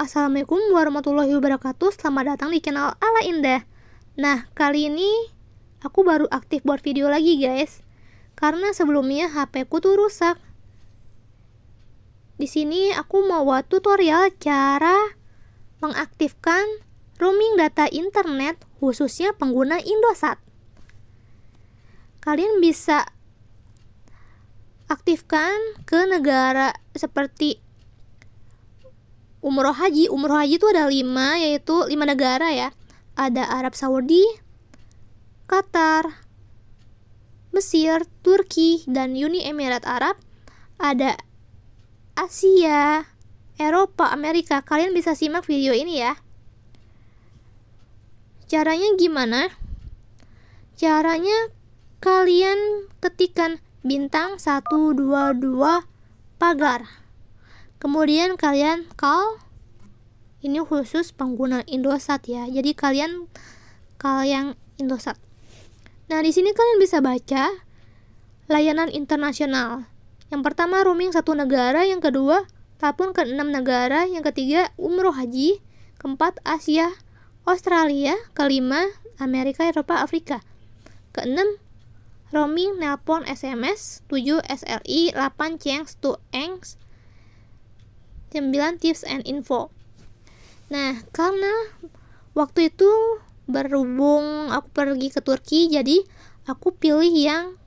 Assalamualaikum warahmatullahi wabarakatuh Selamat datang di channel Ala Indah Nah, kali ini aku baru aktif buat video lagi guys Karena sebelumnya HP ku tuh rusak Di sini aku mau buat tutorial cara mengaktifkan roaming data internet khususnya pengguna Indosat Kalian bisa aktifkan ke negara seperti umroh haji umroh haji itu ada lima yaitu lima negara ya ada Arab Saudi Qatar Mesir Turki dan Uni Emirat Arab ada Asia Eropa Amerika kalian bisa simak video ini ya caranya gimana caranya kalian ketikan bintang 122 pagar kemudian kalian call ini khusus pengguna Indosat ya jadi kalian call yang Indosat nah di sini kalian bisa baca layanan internasional yang pertama roaming satu negara yang kedua tahun ke enam negara yang ketiga umroh haji keempat Asia Australia kelima Amerika Eropa Afrika keenam roaming nelpon SMS 7 SLI 8 change to engs 9 tips and info nah karena waktu itu berhubung aku pergi ke Turki jadi aku pilih yang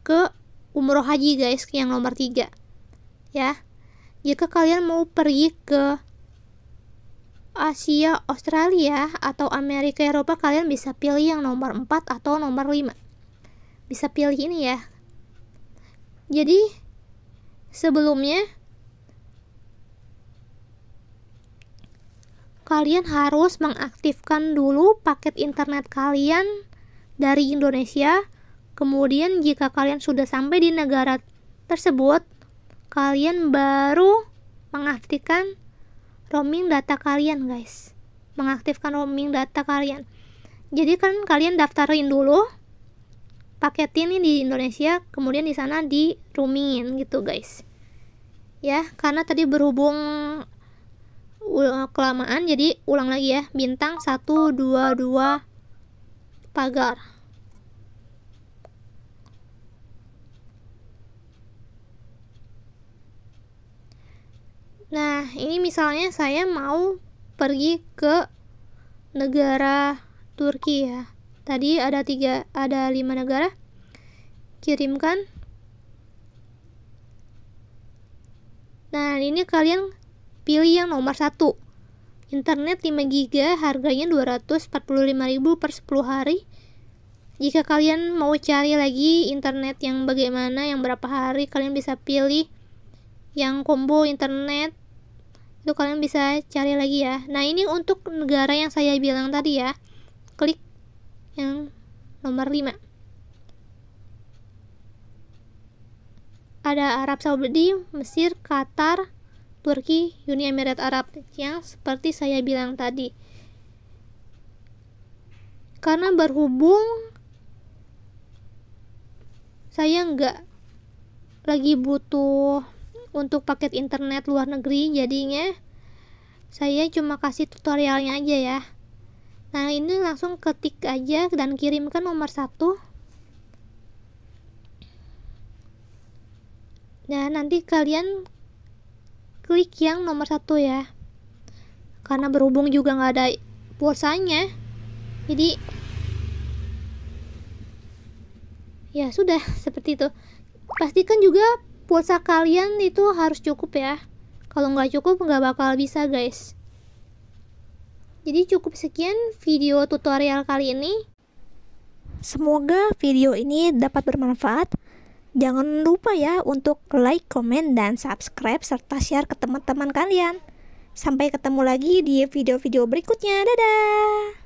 ke umroh haji guys yang nomor 3 ya jika kalian mau pergi ke Asia, Australia, atau Amerika Eropa kalian bisa pilih yang nomor 4 atau nomor 5 bisa pilih ini ya jadi sebelumnya kalian harus mengaktifkan dulu paket internet kalian dari Indonesia. Kemudian jika kalian sudah sampai di negara tersebut, kalian baru mengaktifkan roaming data kalian, guys. Mengaktifkan roaming data kalian. Jadi kan kalian daftarin dulu paket ini di Indonesia, kemudian di sana di roamingin gitu, guys. Ya, karena tadi berhubung kelamaan jadi ulang lagi ya bintang 1 2 2 pagar Nah, ini misalnya saya mau pergi ke negara Turki ya. Tadi ada tiga, ada lima negara. Kirimkan. Nah, ini kalian Pilih yang nomor satu. Internet 5 GB harganya 245.000 per 10 hari. Jika kalian mau cari lagi internet yang bagaimana, yang berapa hari, kalian bisa pilih yang combo internet itu kalian bisa cari lagi ya. Nah, ini untuk negara yang saya bilang tadi ya. Klik yang nomor 5. Ada Arab Saudi, Mesir, Qatar, Turki, Uni Emirat Arab yang seperti saya bilang tadi. Karena berhubung saya nggak lagi butuh untuk paket internet luar negeri jadinya saya cuma kasih tutorialnya aja ya nah ini langsung ketik aja dan kirimkan nomor satu Nah nanti kalian klik yang nomor satu ya karena berhubung juga nggak ada pulsanya jadi ya sudah seperti itu pastikan juga pulsa kalian itu harus cukup ya kalau nggak cukup nggak bakal bisa guys jadi cukup sekian video tutorial kali ini semoga video ini dapat bermanfaat Jangan lupa ya untuk like, komen, dan subscribe serta share ke teman-teman kalian. Sampai ketemu lagi di video-video berikutnya. Dadah!